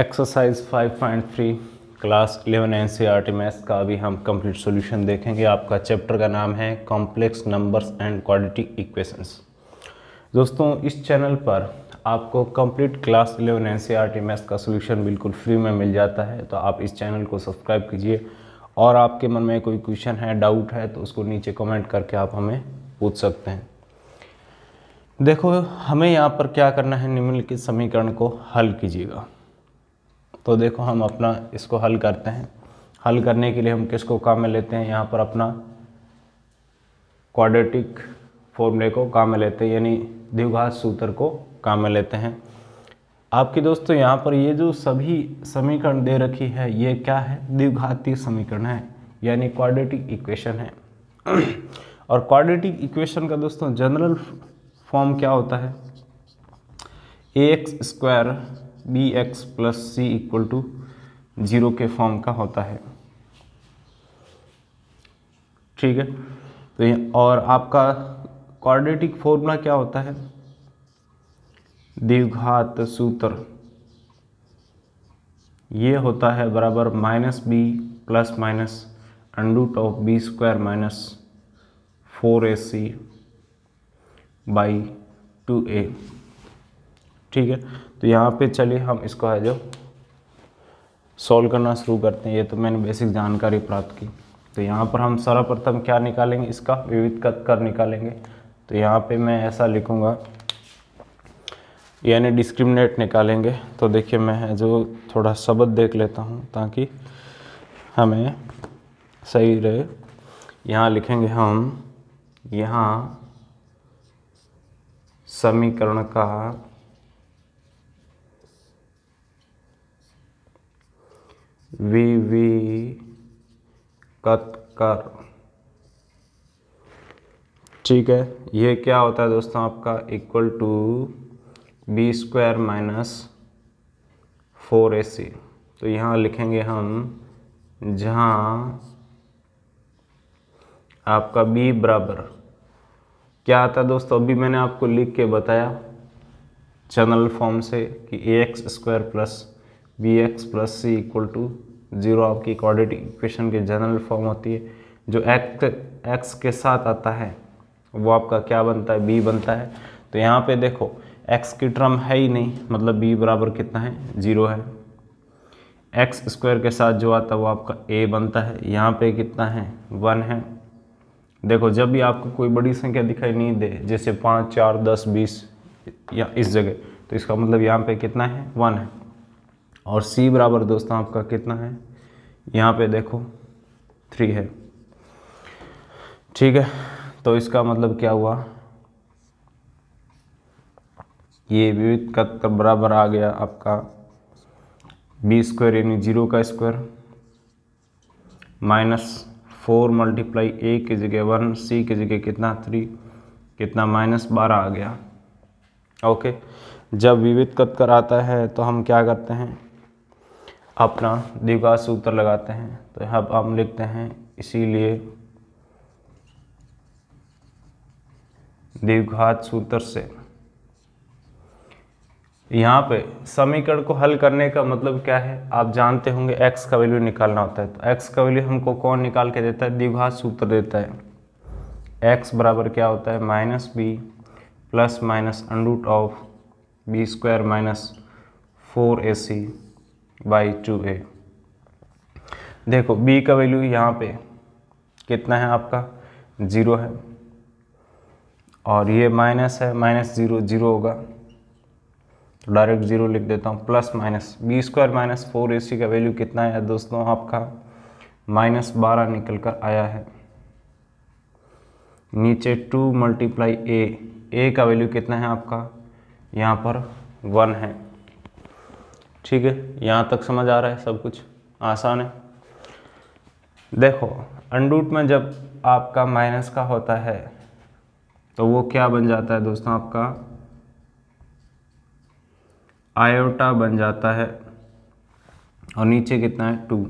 exercise 5.3 class 11 N C R T maths का अभी हम कंप्लीट सॉल्यूशन देखेंगे आपका चैप्टर का नाम है complex numbers and quadratic equations दोस्तों इस चैनल पर आपको complete class 11 N C R T maths का सॉल्यूशन बिल्कुल फ्री में मिल जाता है तो आप इस चैनल को सब्सक्राइब कीजिए और आपके मन में कोई क्वेश्चन है डाउट है तो उसको नीचे कमेंट करके आप हमें पूछ सकते हैं देखो हमें यहाँ पर क्या करना है निम्नलिखित समीकरण को हल कीजिएगा तो देखो हम अपना इसको हल करते हैं हल करने के लिए हम किसको काम में लेते हैं यहाँ पर अपना क्वाड्रेटिक फॉर्मूले को काम में लेते हैं यानी द्विघात सूत्र को काम में लेते हैं आपके दोस्तों यहाँ पर ये जो सभी समीकरण दे रखी है ये क्या है द्विघाती समीकरण है यानी क्वाड्रेटिक इक्वेशन है और क्वाड्रेटिक इक्वेशन का दोस्तों जनरल फॉर्म क्या होता है A X square B X plus C equal to zero के फॉर्म का होता है ठीक है तो और आपका क्वाड्रेटिक फॉर्मूला क्या होता है द्विघात सूत्र ये होता है बराबर minus B plus minus अंडूट of B square minus four A C by two A ठीक है तो यहाँ पे चलिए हम इसको है जो सॉल्व करना शुरू करते हैं ये तो मैंने बेसिक जानकारी प्राप्त की तो यहाँ पर हम सर्वप्रथम क्या निकालेंगे इसका विविध कद कर निकालेंगे तो यहाँ पे मैं ऐसा लिखूँगा यानी डिस्क्रिमिनेट निकालेंगे तो देखिए मैं है जो थोड़ा शब्द देख लेता हूँ ताकि हमें सही रहे यहाँ लिखेंगे हम यहाँ समीकरण का विविकतकर ठीक है ये क्या होता है दोस्तों आपका equal to B square minus four A C तो यहाँ लिखेंगे हम जहाँ आपका b बराबर क्या आता है दोस्तों अभी मैंने आपको लिख के बताया चैनल फॉर्म से कि A X square plus V X plus C equal to zero आपकी क्वाड्रेटिक इक्वेशन के जनरल फॉर्म होती है जो एक्स एक्स के साथ आता है वो आपका क्या बनता है बी बनता है तो यहाँ पे देखो एक्स की टर्म है ही नहीं मतलब बी बराबर कितना है ज़ीरो है एक्स स्क्वायर के साथ जो आता है वो आपका ए बनता है यहाँ पे कितना है वन है देखो जब भी आपको कोई बड़ी संख्या दिखाई नहीं दे जैसे पाँच चार दस बीस या इस जगह तो इसका मतलब यहाँ पे कितना है वन है और सी बराबर दोस्तों आपका कितना है यहाँ पे देखो थ्री है ठीक है तो इसका मतलब क्या हुआ ये विविध का तो बराबर आ गया आपका बी स्क्वायर यानी जीरो का स्क्वायर माइनस फोर मल्टीप्लाई ए की जगह वन सी की जगह कितना थ्री कितना माइनस बारह आ गया ओके जब विविध कर तो आता है तो हम क्या करते हैं अपना दीघा सूत्र लगाते हैं तो अब हम लिखते हैं इसीलिए द्विघात सूत्र से यहाँ पे समीकरण को हल करने का मतलब क्या है आप जानते होंगे x का वैल्यू निकालना होता है तो x का वैल्यू हमको कौन निकाल के देता है द्विघात सूत्र देता है x बराबर क्या होता है minus B plus minus अंडूट of B square minus four A C by two A देखो बी का वैल्यू यहाँ पे कितना है आपका ज़ीरो है और ये माइनस है माइनस ज़ीरो ज़ीरो होगा तो डायरेक्ट ज़ीरो लिख देता हूँ plus minus B square minus four ए सी का वैल्यू कितना है दोस्तों आपका माइनस बारह निकल कर आया है नीचे टू मल्टीप्लाई ए ए का वैल्यू कितना है आपका यहाँ पर वन है ठीक है यहाँ तक समझ आ रहा है सब कुछ आसान है देखो अंडूट में जब आपका माइनस का होता है तो वो क्या बन जाता है दोस्तों आपका आयोटा बन जाता है और नीचे कितना है टू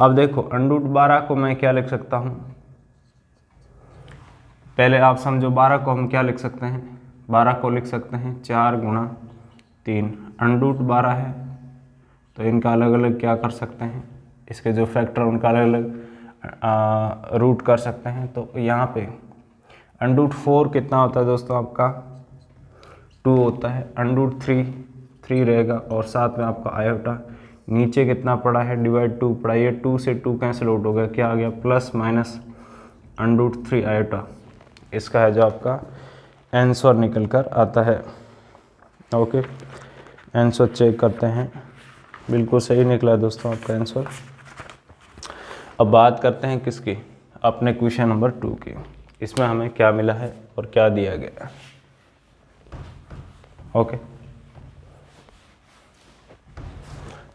अब देखो अंडूट बारह को मैं क्या लिख सकता हूँ पहले आप समझो बारह को हम क्या लिख सकते हैं बारह को लिख सकते हैं चार गुणा तीन अंडूट बारह है तो इनका अलग अलग क्या कर सकते हैं इसके जो फैक्टर उनका अलग अलग रूट कर सकते हैं तो यहाँ पे अंडूट फोर कितना होता है दोस्तों आपका टू होता है अंडूट थ्री थ्री रहेगा और साथ में आपका आयोटा नीचे कितना पड़ा है डिवाइड टू पड़ा ये टू से टू कैंसिल आउट हो गया क्या आ गया plus minus underroot three iota इसका है जो आपका आंसर निकल कर आता है ओके आंसर चेक करते हैं बिल्कुल सही निकला दोस्तों आपका आंसर अब बात करते हैं किसकी अपने क्वेश्चन नंबर टू की इसमें हमें क्या मिला है और क्या दिया गया है ओके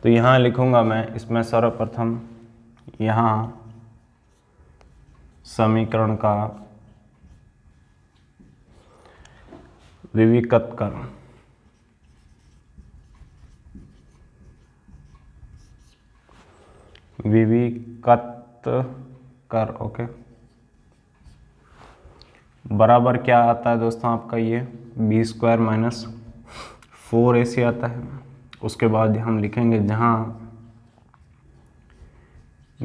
तो यहाँ लिखूंगा मैं इसमें सर्वप्रथम यहाँ समीकरण का विविकतकरण विविकत कर ओके बराबर क्या आता है दोस्तों आपका ये बी स्क्वायर माइनस फोर ए सी आता है उसके बाद हम लिखेंगे जहाँ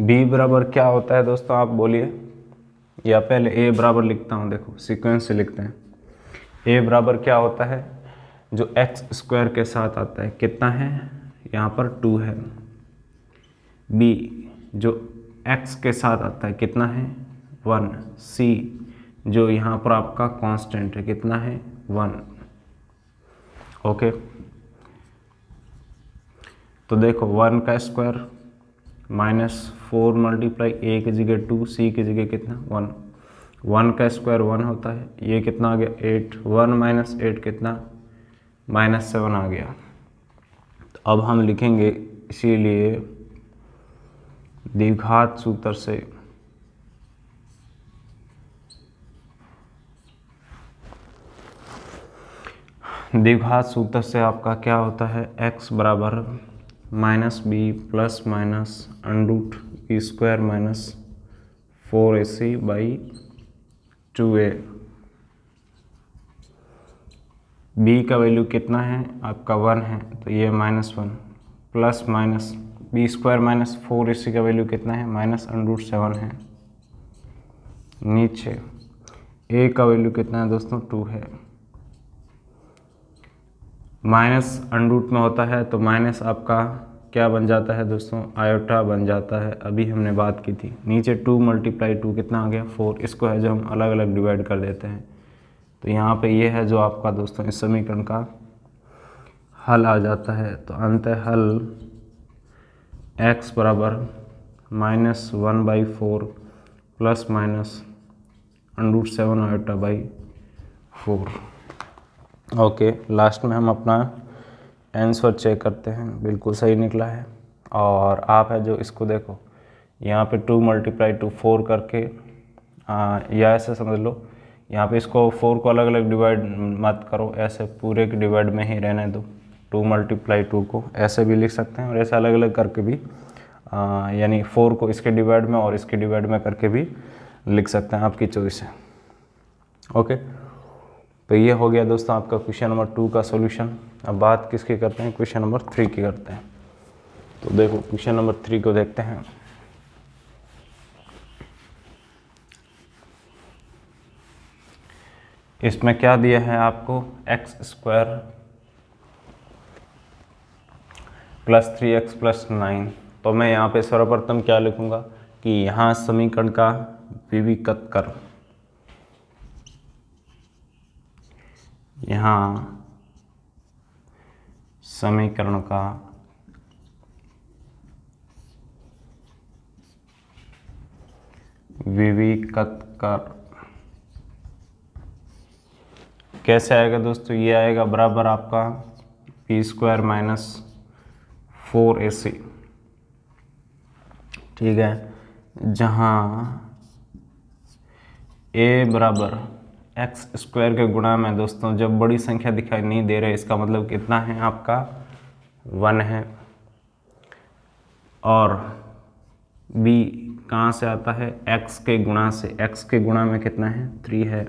बी बराबर क्या होता है दोस्तों आप बोलिए या पहले ए बराबर लिखता हूँ देखो सीक्वेंस से लिखते हैं ए बराबर क्या होता है जो एक्स स्क्वायर के साथ आता है कितना है यहाँ पर टू है बी जो एक्स के साथ आता है कितना है वन सी जो यहाँ पर आपका कांस्टेंट है कितना है वन ओके तो देखो वन का स्क्वायर माइनस फोर मल्टीप्लाई ए की जगह टू सी की जगह कितना वन वन का स्क्वायर वन होता है ये कितना आ गया एट वन माइनस एट कितना माइनस सेवन आ गया तो अब हम लिखेंगे इसीलिए दीर्घात सूत्र से दीघात सूत्र से आपका क्या होता है x बराबर minus B plus minus under root b square minus four A C by two a b का वैल्यू कितना है आपका वन है तो ये minus one plus minus B square minus four इसी का वैल्यू कितना है माइनस अंडरूट सेवन है नीचे ए का वैल्यू कितना है दोस्तों टू है माइनस अंडरूट में होता है तो माइनस आपका क्या बन जाता है दोस्तों आयोटा बन जाता है अभी हमने बात की थी नीचे टू मल्टीप्लाई टू कितना आ गया फोर इसको है जो हम अलग अलग डिवाइड कर देते हैं तो यहाँ पे ये है जो आपका दोस्तों इस समीकरण का हल आ जाता है तो अंत हल एक्स बराबर minus one by four plus minus under root seven iota by four okay last में हम अपना आंसर चेक करते हैं बिल्कुल सही निकला है और आप है जो इसको देखो यहाँ पे टू मल्टीप्लाई टू फोर करके आ, या ऐसे समझ लो यहाँ पे इसको फोर को अलग अलग डिवाइड मत करो ऐसे पूरे के डिवाइड में ही रहने दो टू मल्टीप्लाई टू को ऐसे भी लिख सकते हैं और ऐसे अलग अलग करके भी यानी फोर को इसके डिवाइड में और इसके डिवाइड में करके भी लिख सकते हैं आपकी चॉइस है ओके तो ये हो गया दोस्तों आपका क्वेश्चन नंबर टू का सॉल्यूशन अब बात किसकी करते हैं क्वेश्चन नंबर थ्री की करते हैं तो देखो क्वेश्चन नंबर थ्री को देखते हैं इसमें क्या दिया है आपको x square plus three x plus nine तो मैं यहाँ पे सर्वप्रथम क्या लिखूँगा कि यहाँ समीकरण का विविकत कर यहाँ समीकरण का विविकत कर कैसे आएगा दोस्तों ये आएगा बराबर आपका पी स्क्वायर माइनस फोर ए सी ठीक है जहाँ ए बराबर एक्स स्क्वायर के गुणा में दोस्तों जब बड़ी संख्या दिखाई नहीं दे रही इसका मतलब कितना है आपका वन है और बी कहाँ से आता है एक्स के गुणा से एक्स के गुणा में कितना है थ्री है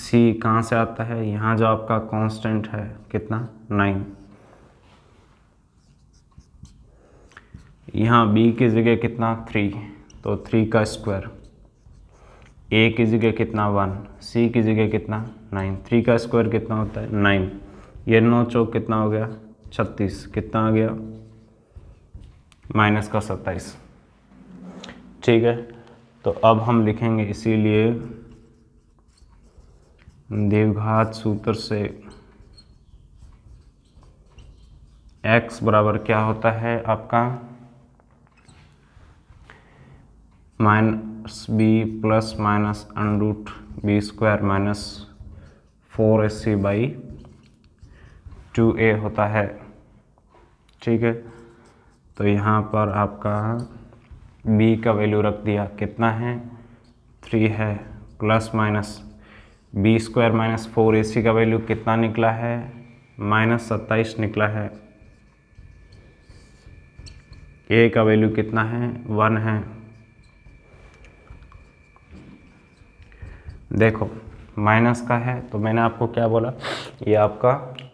सी कहाँ से आता है यहाँ जो आपका कांस्टेंट है कितना नाइन यहाँ b की जगह कितना थ्री तो थ्री का स्क्वायर ए की जगह कितना वन सी की जगह कितना नाइन थ्री का स्क्वायर कितना होता है नाइन ये नौ चौक कितना हो गया छत्तीस कितना आ गया माइनस का सत्ताईस ठीक है तो अब हम लिखेंगे इसीलिए देवघात सूत्र से x बराबर क्या होता है आपका minus B plus minus root b square minus four A C by two a होता है ठीक है तो यहाँ पर आपका बी का वैल्यू रख दिया कितना है थ्री है plus minus B square minus four ए सी का वैल्यू कितना निकला है माइनस सत्ताईस निकला है ए का वैल्यू कितना है वन है देखो माइनस का है तो मैंने आपको क्या बोला ये आपका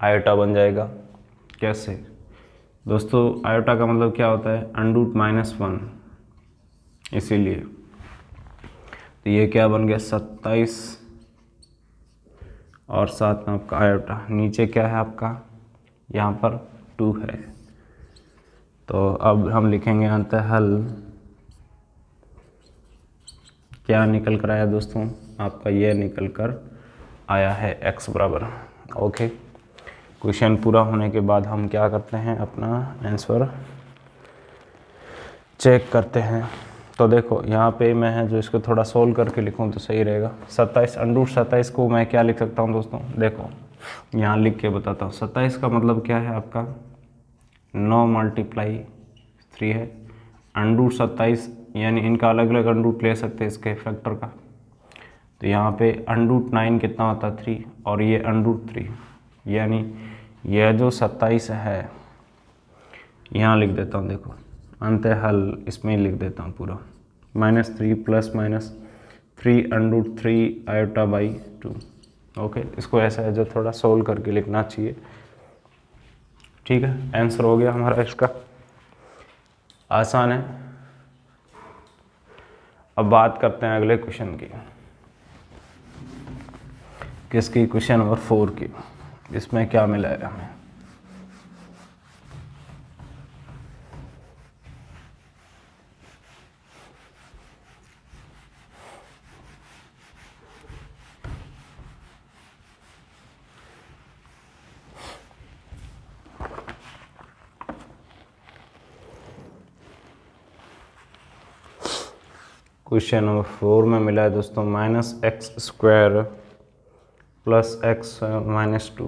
आयोटा बन जाएगा कैसे दोस्तों आयोटा का मतलब क्या होता है अंडूट माइनस वन इसीलिए तो ये क्या बन गया सत्ताईस और साथ में आपका आयोटा नीचे क्या है आपका यहाँ पर टू है तो अब हम लिखेंगे अंत हल क्या निकल कर आया दोस्तों आपका ये निकल कर आया है एक्स बराबर ओके क्वेश्चन पूरा होने के बाद हम क्या करते हैं अपना आंसर चेक करते हैं तो देखो यहाँ पे मैं है जो इसको थोड़ा सोल्व करके लिखूँ तो सही रहेगा सत्ताईस अंडूट सत्ताईस को मैं क्या लिख सकता हूँ दोस्तों देखो यहाँ लिख के बताता हूँ सत्ताईस का मतलब क्या है आपका नौ मल्टीप्लाई थ्री है अंडूट सत्ताईस यानी इनका अलग अलग अंडूट ले सकते हैं इसके फैक्टर का तो यहाँ पे अनरूट नाइन कितना होता थ्री और ये अनरूट थ्री यानी यह जो सत्ताईस है यहाँ लिख देता हूँ देखो अंत हल इसमें लिख देता हूँ पूरा minus three plus minus three under root three iota by two okay इसको ऐसा है जो थोड़ा सोल्व करके लिखना चाहिए ठीक है आंसर हो गया हमारा इसका आसान है अब बात करते हैं अगले क्वेश्चन की किसकी क्वेश्चन नंबर फोर की इसमें क्या मिला है हमें क्वेश्चन नंबर फोर में मिला है दोस्तों minus x square plus x minus two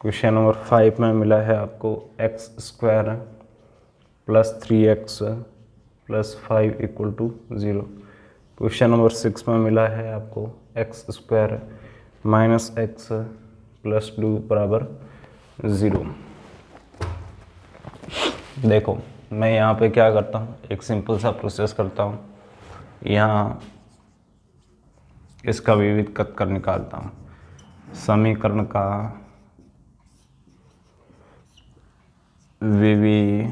question number five में मिला है आपको x square plus three x plus five equal to zero question number six में मिला है आपको x square minus x plus two बराबर ज़ीरो देखो मैं यहाँ पे क्या करता हूँ एक सिंपल सा प्रोसेस करता हूँ यहाँ इसका विविध कत कर निकालता हूँ समीकरण का विवि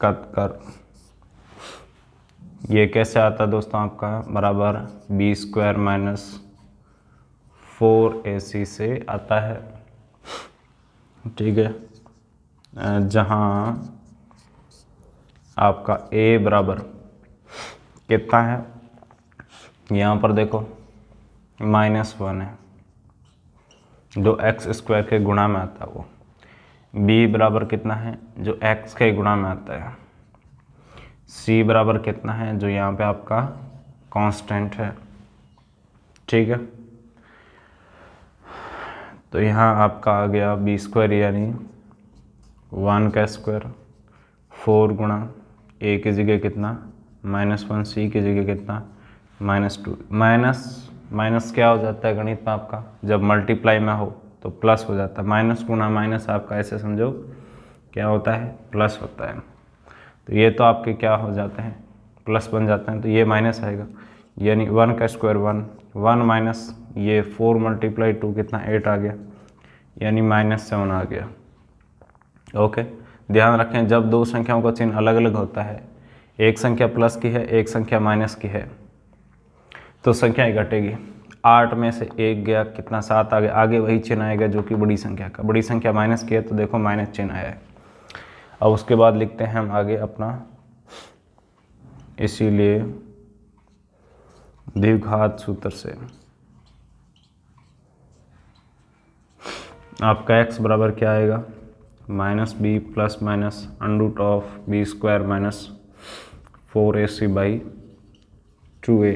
कत कर ये कैसे आता है दोस्तों आपका बराबर बी स्क्वायर माइनस फोर ए सी से आता है ठीक है जहाँ आपका ए बराबर कितना है यहाँ पर देखो माइनस वन है जो एक्स स्क्वायर के गुणा में आता है वो बी बराबर कितना है जो एक्स के गुणा में आता है सी बराबर कितना है जो यहाँ पे आपका कांस्टेंट है ठीक है तो यहाँ आपका आ गया बी स्क्वायर यानी वन का स्क्वायर फोर गुणा ए की जगह कितना माइनस वन सी की जगह कितना माइनस टू माइनस माइनस क्या हो जाता है गणित में आपका जब मल्टीप्लाई में हो तो प्लस हो जाता है माइनस गुना माइनस आपका ऐसे समझो क्या होता है प्लस होता है तो ये तो आपके क्या हो जाते हैं प्लस बन जाते हैं तो ये माइनस आएगा यानी वन का स्क्वायर वन वन माइनस ये फोर मल्टीप्लाई टू कितना एट आ गया यानी माइनस सेवन आ गया ओके ध्यान रखें जब दो संख्याओं का चिन्ह अलग अलग होता है एक संख्या प्लस की है एक संख्या माइनस की है तो संख्याएं घटेगी आठ में से एक गया कितना सात आ गया आगे वही चिन्ह आएगा जो कि बड़ी संख्या का बड़ी संख्या माइनस की है तो देखो माइनस चिन्ह आया है अब उसके बाद लिखते हैं हम आगे अपना इसीलिए दीर्घात सूत्र से आपका x बराबर क्या आएगा minus B plus minus अंडूट of B square minus four A C by two a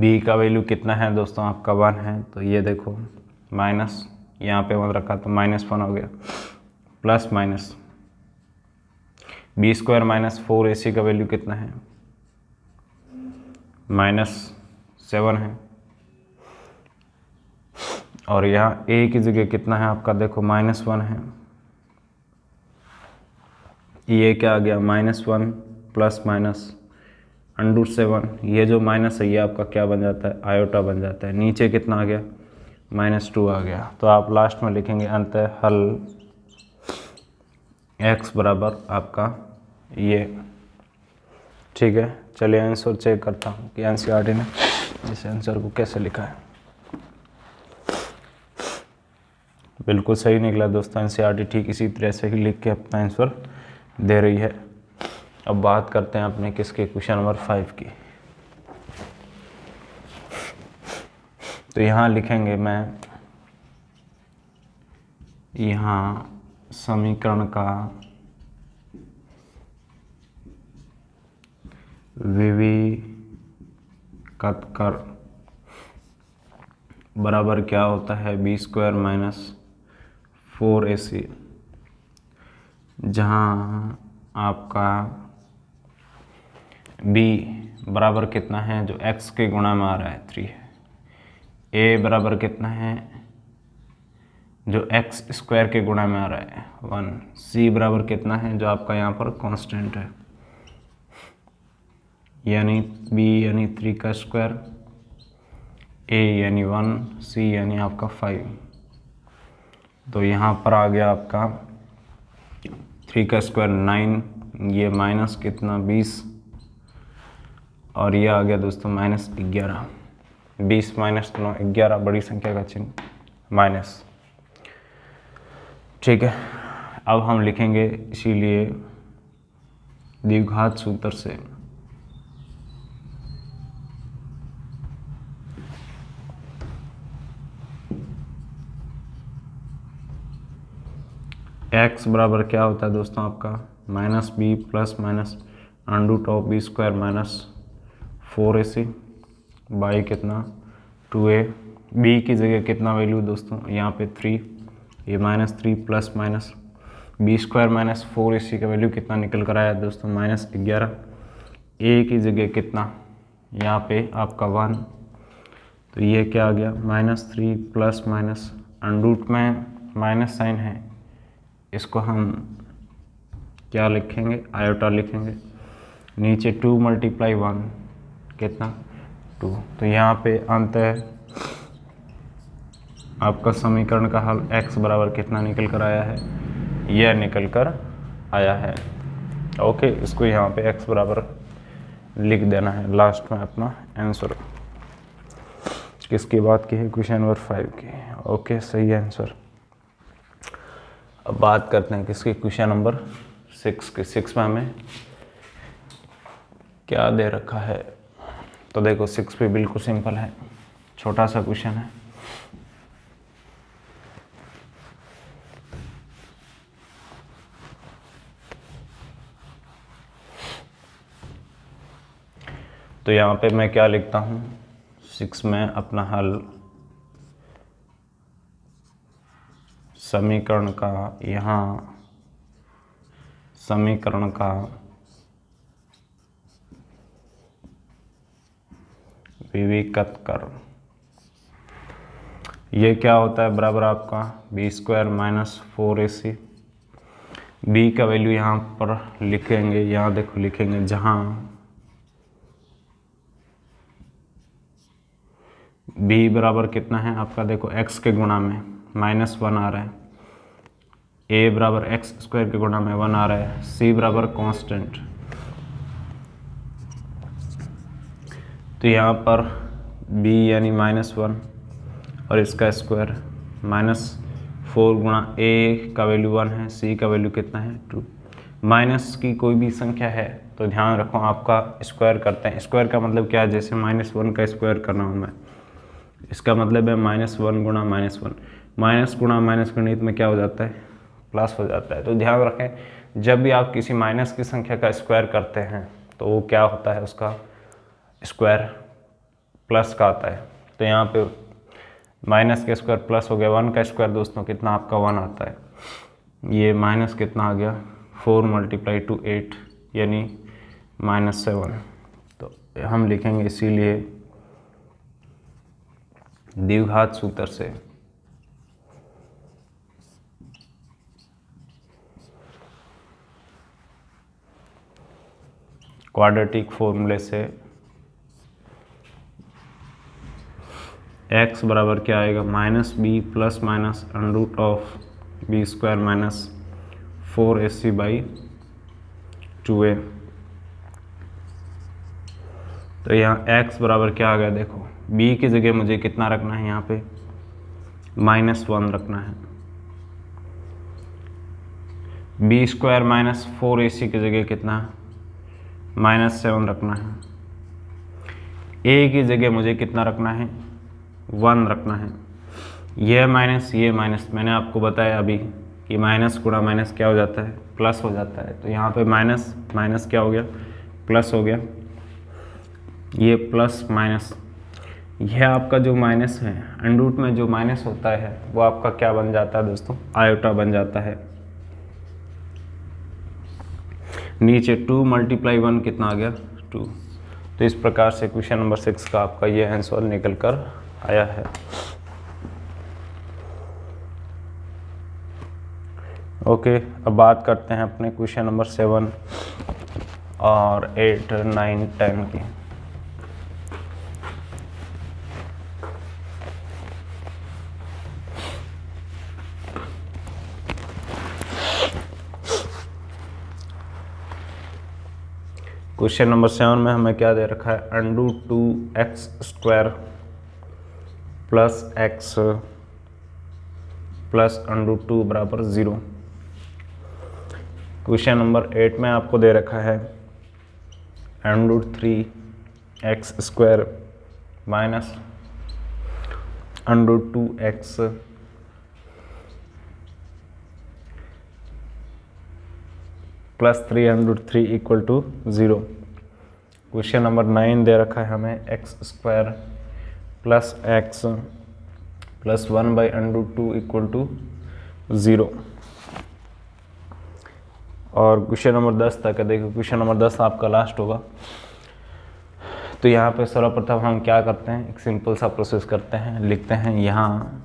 b का वैल्यू कितना है दोस्तों आपका वन है तो ये देखो माइनस यहाँ पे वन रखा तो माइनस वन हो गया plus minus B square minus four ए सी का वैल्यू कितना है माइनस सेवन है और यहाँ ए की जगह कितना है आपका देखो माइनस वन है ये क्या आ गया minus one plus minus under seven ये जो माइनस है ये आपका क्या बन जाता है आयोटा बन जाता है नीचे कितना आ गया माइनस टू आ गया तो आप लास्ट में लिखेंगे अंत हल एक्स बराबर आपका ये ठीक है चलिए आंसर चेक करता हूँ कि एन सी ने इस आंसर को कैसे लिखा है बिल्कुल सही निकला दोस्तों एन ठीक इसी तरह से ही लिख के अपना आंसर दे रही है अब बात करते हैं अपने किसके क्वेश्चन नंबर फाइव की तो यहाँ लिखेंगे मैं यहाँ समीकरण का विविकतकर बराबर क्या होता है बी स्क्वायर माइनस फोर ए सी जहाँ आपका बी बराबर कितना है जो एक्स के गुणा में आ रहा है थ्री है ए बराबर कितना है जो एक्स स्क्वायर के गुणा में आ रहा है वन सी बराबर कितना है जो आपका यहाँ पर कांस्टेंट है यानी बी यानी थ्री का स्क्वायर ए यानी वन सी यानी आपका फाइव तो यहाँ पर आ गया आपका थ्री का स्क्वायर नाइन ये माइनस कितना बीस और ये आ गया दोस्तों माइनस ग्यारह बीस माइनस तो नौ ग्यारह बड़ी संख्या का चिन्ह माइनस ठीक है अब हम लिखेंगे इसीलिए दीर्घात सूत्र से एक्स बराबर क्या होता है दोस्तों आपका minus B plus minus under root of b square minus four A C by कितना टू ए बी की जगह कितना वैल्यू दोस्तों यहाँ पे थ्री ये minus three plus minus B square minus four ए सी का वैल्यू कितना निकल कर आया दोस्तों माइनस ग्यारह ए की जगह कितना यहाँ पे आपका वन तो ये क्या आ गया minus three plus minus under root में माइनस साइन है इसको हम क्या लिखेंगे आयोटा लिखेंगे नीचे टू मल्टीप्लाई वन कितना टू तो यहाँ पे अंत है आपका समीकरण का हल x बराबर कितना निकल कर आया है यह निकल कर आया है ओके इसको यहाँ पे x बराबर लिख देना है लास्ट में अपना आंसर किसकी बात की है क्वेश्चन नंबर फाइव की ओके सही आंसर अब बात करते हैं किसकी क्वेश्चन नंबर सिक्स के सिक्स में हमें क्या दे रखा है तो देखो सिक्स भी बिल्कुल सिंपल है छोटा सा क्वेश्चन है तो यहाँ पे मैं क्या लिखता हूँ सिक्स में अपना हल समीकरण का यहाँ समीकरण का कर ये क्या होता है बराबर आपका बी स्क्वायर माइनस फोर ए सी बी का वैल्यू यहाँ पर लिखेंगे यहाँ देखो लिखेंगे जहाँ बी बराबर कितना है आपका देखो एक्स के गुणा में माइनस वन आ रहा है ए बराबर एक्स स्क्वायर के गुणा में वन आ रहा है सी बराबर कांस्टेंट तो यहाँ पर बी यानी माइनस वन और इसका स्क्वायर माइनस फोर गुणा ए का वैल्यू वन है सी का वैल्यू कितना है टू माइनस की कोई भी संख्या है तो ध्यान रखो आपका स्क्वायर करते हैं स्क्वायर का मतलब क्या है जैसे माइनस वन का स्क्वायर कर रहा हूँ मैं इसका मतलब है माइनस वन गुणा माइनस वन माइनस गुणा माइनस गणित में क्या हो जाता है प्लस हो जाता है तो ध्यान रखें जब भी आप किसी माइनस की संख्या का स्क्वायर करते हैं तो वो क्या होता है उसका स्क्वायर प्लस का आता है तो यहाँ पे माइनस का स्क्वायर प्लस हो गया वन का स्क्वायर दोस्तों कितना आपका वन आता है ये माइनस कितना आ गया फोर मल्टीप्लाई टू एट यानी माइनस सेवन तो हम लिखेंगे इसीलिए दीघात सूत्र से क्वाड्रेटिक फॉर्मूले से एक्स बराबर क्या आएगा minus B plus minus under root of B square minus four A C by two a तो यहाँ x बराबर क्या आ गया देखो b की जगह मुझे कितना रखना है यहाँ पे माइनस वन रखना है बी स्क्वायर माइनस फोर ए सी की जगह कितना माइनस सेवन रखना है a की जगह मुझे कितना रखना है वन रखना है ये माइनस ये माइनस मैंने आपको बताया अभी कि माइनस गुणा माइनस क्या हो जाता है प्लस हो जाता है तो यहाँ पे माइनस माइनस क्या हो गया प्लस हो गया ये प्लस माइनस यह आपका जो माइनस है अंडरूट में जो माइनस होता है वो आपका क्या बन जाता है दोस्तों आयोटा बन जाता है नीचे टू मल्टीप्लाई वन कितना आ गया टू तो इस प्रकार से क्वेश्चन नंबर सिक्स का आपका ये आंसर निकल कर आया है ओके अब बात करते हैं अपने क्वेश्चन नंबर सेवन और एट नाइन टेन की क्वेश्चन नंबर सेवन में हमें क्या दे रखा है under two x square plus x plus under two बराबर ज़ीरो क्वेश्चन नंबर एट में आपको दे रखा है under three x square minus under two x plus three under three equal to zero question number nine दे रखा है हमें x square plus x plus one by under to equal to zero और क्वेश्चन नंबर दस तक है देखो question number दस आपका लास्ट होगा तो यहाँ पे सर्वप्रथम हम क्या करते हैं एक सिंपल सा प्रोसेस करते हैं लिखते हैं यहाँ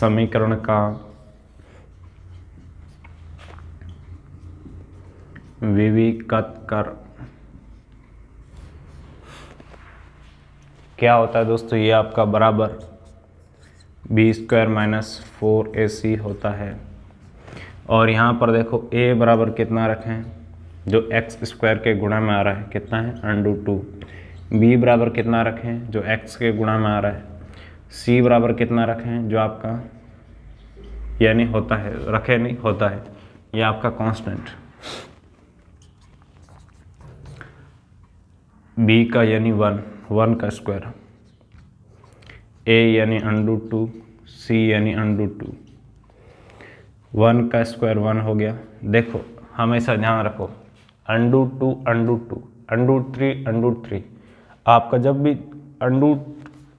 समीकरण का विविकत कर क्या होता है दोस्तों ये आपका बराबर बी स्क्वायर माइनस फोर ए सी होता है और यहाँ पर देखो ए बराबर कितना रखें जो एक्स स्क्वायर के गुणा में आ रहा है कितना है अंडू टू बी बराबर कितना रखें जो एक्स के गुणा में आ रहा है सी बराबर कितना रखें जो आपका यानी होता है रखे नहीं होता है ये आपका कांस्टेंट बी का यानी वन वन का स्क्वायर ए यानी अंडू टू सी यानी अंडू टू वन का स्क्वायर वन हो गया देखो हमेशा ध्यान रखो under two under two under three under three आपका जब भी अंडू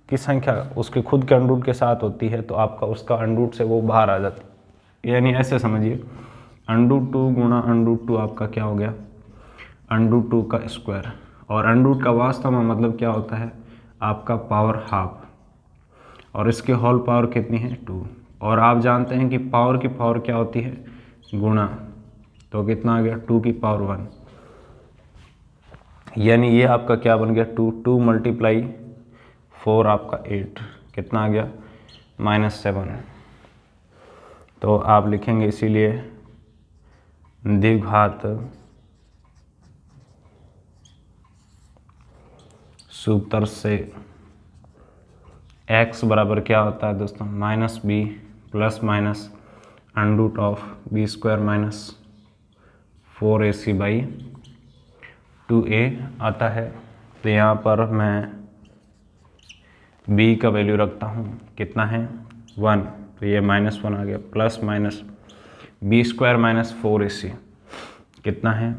की संख्या उसके खुद के अंडूट के साथ होती है तो आपका उसका अंडूट से वो बाहर आ जाती है यानी ऐसे समझिए अंडू टू गुणा अंडू टू आपका क्या हो गया अंडू टू का स्क्वायर और रूट का वास्तव में मतलब क्या होता है आपका पावर हाफ और इसके होल पावर कितनी है टू और आप जानते हैं कि पावर की पावर क्या होती है गुणा तो कितना आ गया टू की पावर वन यानी ये आपका क्या बन गया टू टू मल्टीप्लाई फोर आपका एट कितना आ गया माइनस सेवन तो आप लिखेंगे इसीलिए द्विघात सूत्र से एक्स बराबर क्या होता है दोस्तों minus B plus minus अंडूट of B square minus four A C by two a आता है तो यहाँ पर मैं बी का वैल्यू रखता हूँ कितना है वन तो ये माइनस वन आ गया plus minus B square minus four ए सी कितना है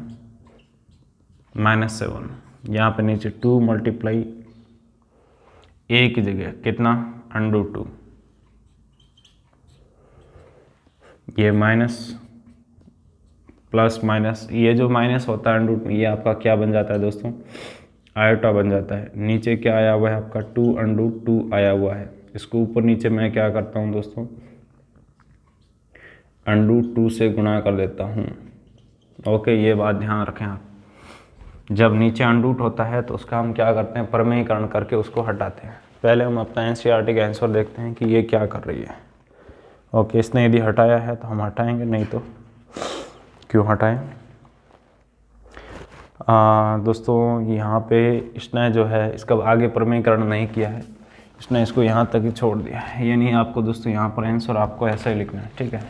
माइनस सेवन यहाँ पे नीचे टू मल्टीप्लाई ए की जगह कितना अंडू टू ये माइनस प्लस माइनस ये जो माइनस होता है अंडू टू ये आपका क्या बन जाता है दोस्तों आयोटा बन जाता है नीचे क्या आया हुआ है आपका टू अंडू टू आया हुआ है इसको ऊपर नीचे मैं क्या करता हूँ दोस्तों अंडू टू से गुणा कर देता हूँ ओके ये बात ध्यान रखें आप जब नीचे अनरूट होता है तो उसका हम क्या करते हैं परमेयकरण करके उसको हटाते हैं पहले हम अपना एन का आंसर देखते हैं कि ये क्या कर रही है ओके इसने यदि हटाया है तो हम हटाएंगे नहीं तो क्यों हटाएं दोस्तों यहाँ पे इसने जो है इसका आगे परमेयकरण नहीं किया है इसने इसको यहाँ तक ही छोड़ दिया है यानी आपको दोस्तों यहाँ पर आंसर आपको ऐसा ही लिखना है ठीक है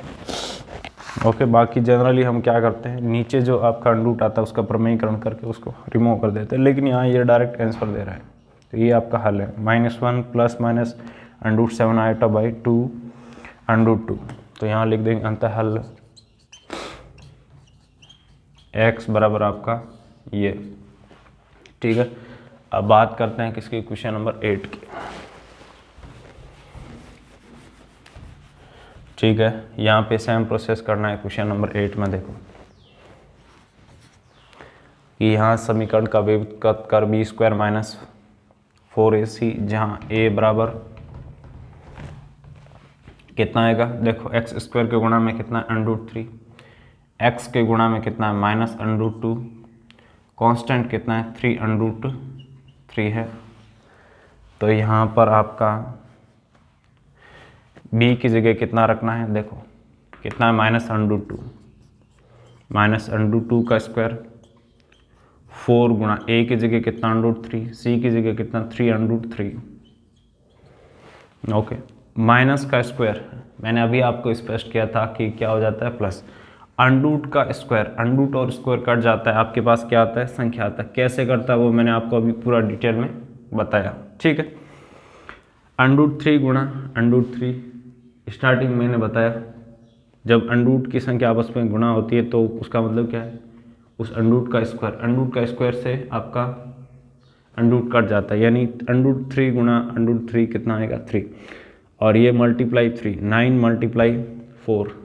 ओके बाकी जनरली हम क्या करते हैं नीचे जो आपका अंडूट आता है उसका प्रमेयकरण करके उसको रिमूव कर देते हैं लेकिन यहाँ ये डायरेक्ट आंसर दे रहा है तो ये आपका हल है minus one plus minus under root seven iota by two under root two तो यहाँ लिख देंगे अंत हल एक्स बराबर आपका ये ठीक है अब बात करते हैं किसके क्वेश्चन नंबर एट की ठीक है यहाँ पे सेम प्रोसेस करना है क्वेश्चन नंबर एट में देखो कि यहाँ समीकरण का व्यक्त कर बी स्क्वायर माइनस फोर ए सी जहाँ ए बराबर कितना आएगा देखो एक्स स्क्वायर के गुणा में कितना अनरूट थ्री एक्स के गुणा में कितना है माइनस अनरूट टू कॉन्स्टेंट कितना है थ्री अनरूट थ्री है तो यहाँ पर आपका बी की जगह कितना रखना है देखो कितना है minus under two minus under two का स्क्वायर फोर गुणा ए की जगह कितना अंडू थ्री सी की जगह कितना three under three okay minus का स्क्वायर मैंने अभी आपको स्पष्ट किया था कि क्या हो जाता है प्लस अंडूट का स्क्वायर अंडूट और स्क्वायर कट जाता है आपके पास क्या आता है संख्या आता है कैसे करता है वो मैंने आपको अभी पूरा डिटेल में बताया ठीक है अंडूट थ्री गुणा अंडूट थ्री स्टार्टिंग मैंने बताया जब अनरूट की संख्या आपस में गुणा होती है तो उसका मतलब क्या है उस अनरूट का स्क्वायर अनरूट का स्क्वायर से आपका अनरूट कट जाता है यानी अनरूट थ्री गुणा अनरूट थ्री कितना आएगा थ्री और ये multiply three nine multiply four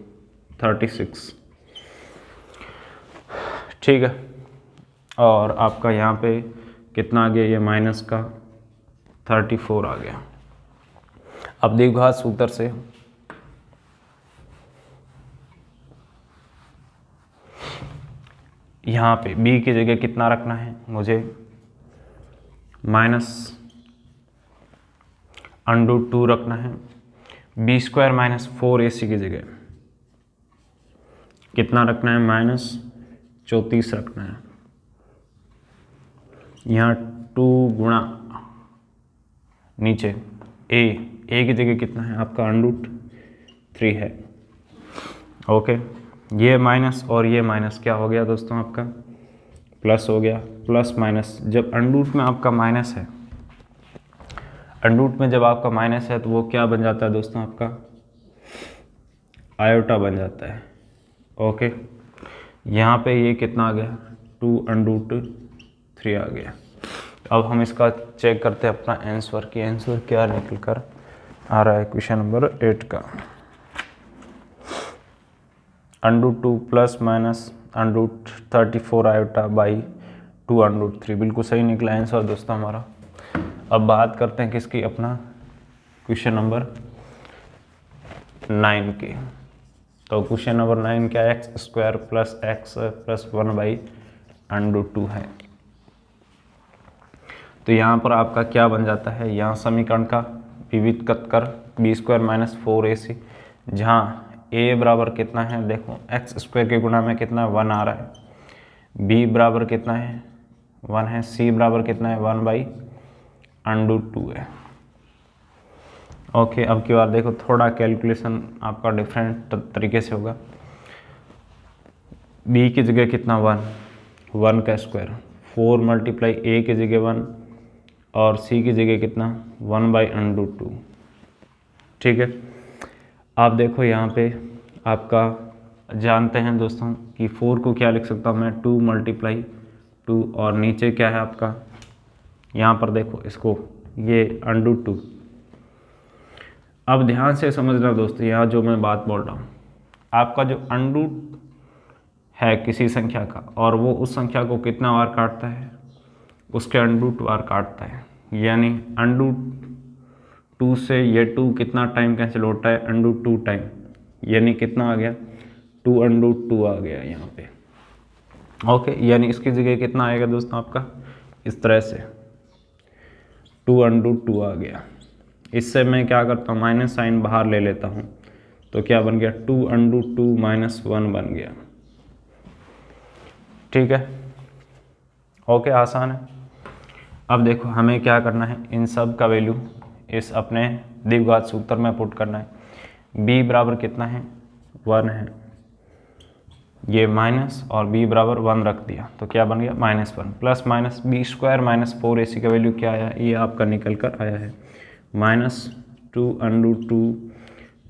thirty six ठीक है और आपका यहाँ पे कितना आ गया ये माइनस का थर्टी फोर आ गया अब दीर्घात सूत्र से यहाँ पे बी की जगह कितना रखना है मुझे माइनस अंडू टू रखना है बी स्क्वायर माइनस फोर ए सी की जगह कितना रखना है माइनस चौंतीस रखना है यहाँ टू गुणा नीचे ए ए की जगह कितना है आपका अंडूट थ्री है ओके ये माइनस और ये माइनस क्या हो गया दोस्तों आपका प्लस हो गया प्लस माइनस जब अंडूट में आपका माइनस है अंडूट में जब आपका माइनस है तो वो क्या बन जाता है दोस्तों आपका आयोटा बन जाता है ओके यहाँ पे ये कितना आ गया टू अंडूट थ्री आ गया अब हम इसका चेक करते हैं अपना आंसर कि आंसर क्या निकल कर आ रहा है क्वेश्चन नंबर एट का under root two plus minus under root thirty four iota by two under root three बिल्कुल सही निकला आंसर दोस्तों हमारा अब बात करते हैं किसकी अपना क्वेश्चन नंबर नाइन के तो क्वेश्चन नंबर नाइन क्या x square plus x plus one by under two है तो यहाँ पर आपका क्या बन जाता है यहाँ समीकरण का विविध कत कर बी स्क्वायर माइनस फोर ए सी जहाँ ए बराबर कितना है देखो एक्स स्क्वायर के गुणा में कितना वन आ रहा है बी बराबर कितना है वन है सी बराबर कितना है वन बाई अंडू टू है ओके अब की बार देखो थोड़ा कैलकुलेशन आपका डिफरेंट तरीके से होगा बी की जगह कितना वन वन का स्क्वायर फोर मल्टीप्लाई ए की जगह वन और सी की जगह कितना वन बाई अंडू टू ठीक है आप देखो यहाँ पे आपका जानते हैं दोस्तों कि फोर को क्या लिख सकता हूँ मैं टू मल्टीप्लाई टू और नीचे क्या है आपका यहाँ पर देखो इसको ये अंडू टू अब ध्यान से समझना दोस्तों यहाँ जो मैं बात बोल रहा हूँ आपका जो अंडू है किसी संख्या का और वो उस संख्या को कितना बार काटता है उसके अंडू बार काटता है यानी अंडू टू से ये टू कितना टाइम कैंसिल होता है अंडू टू टाइम यानी कितना आ गया टू अंडू टू आ गया यहाँ पे ओके यानी इसकी जगह कितना आएगा दोस्तों आपका इस तरह से टू अंडू टू आ गया इससे मैं क्या करता हूँ माइनस साइन बाहर ले लेता हूँ तो क्या बन गया two under two minus one बन गया ठीक है ओके आसान है अब देखो हमें क्या करना है इन सब का वैल्यू इस अपने दीवघात सूत्र में पुट करना है b बराबर कितना है वन है ये माइनस और b बराबर वन रख दिया तो क्या बन गया minus one plus minus B square minus four a का वैल्यू क्या आया ये आपका निकल कर आया है minus two under two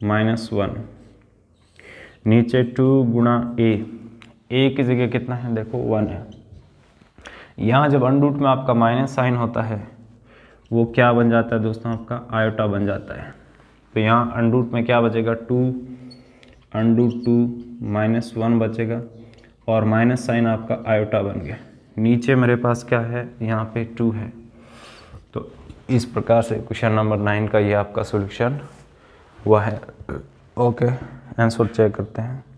minus one नीचे टू गुणा ए ए की जगह कितना है देखो वन है यहाँ जब अंडूट में आपका माइनस साइन होता है वो क्या बन जाता है दोस्तों आपका आयोटा बन जाता है तो यहाँ अंडूट में क्या बचेगा two under root two minus one बचेगा और माइनस साइन आपका आयोटा बन गया नीचे मेरे पास क्या है यहाँ पे टू है तो इस प्रकार से क्वेश्चन नंबर नाइन का ये आपका सोल्यूशन हुआ है ओके आंसर चेक करते हैं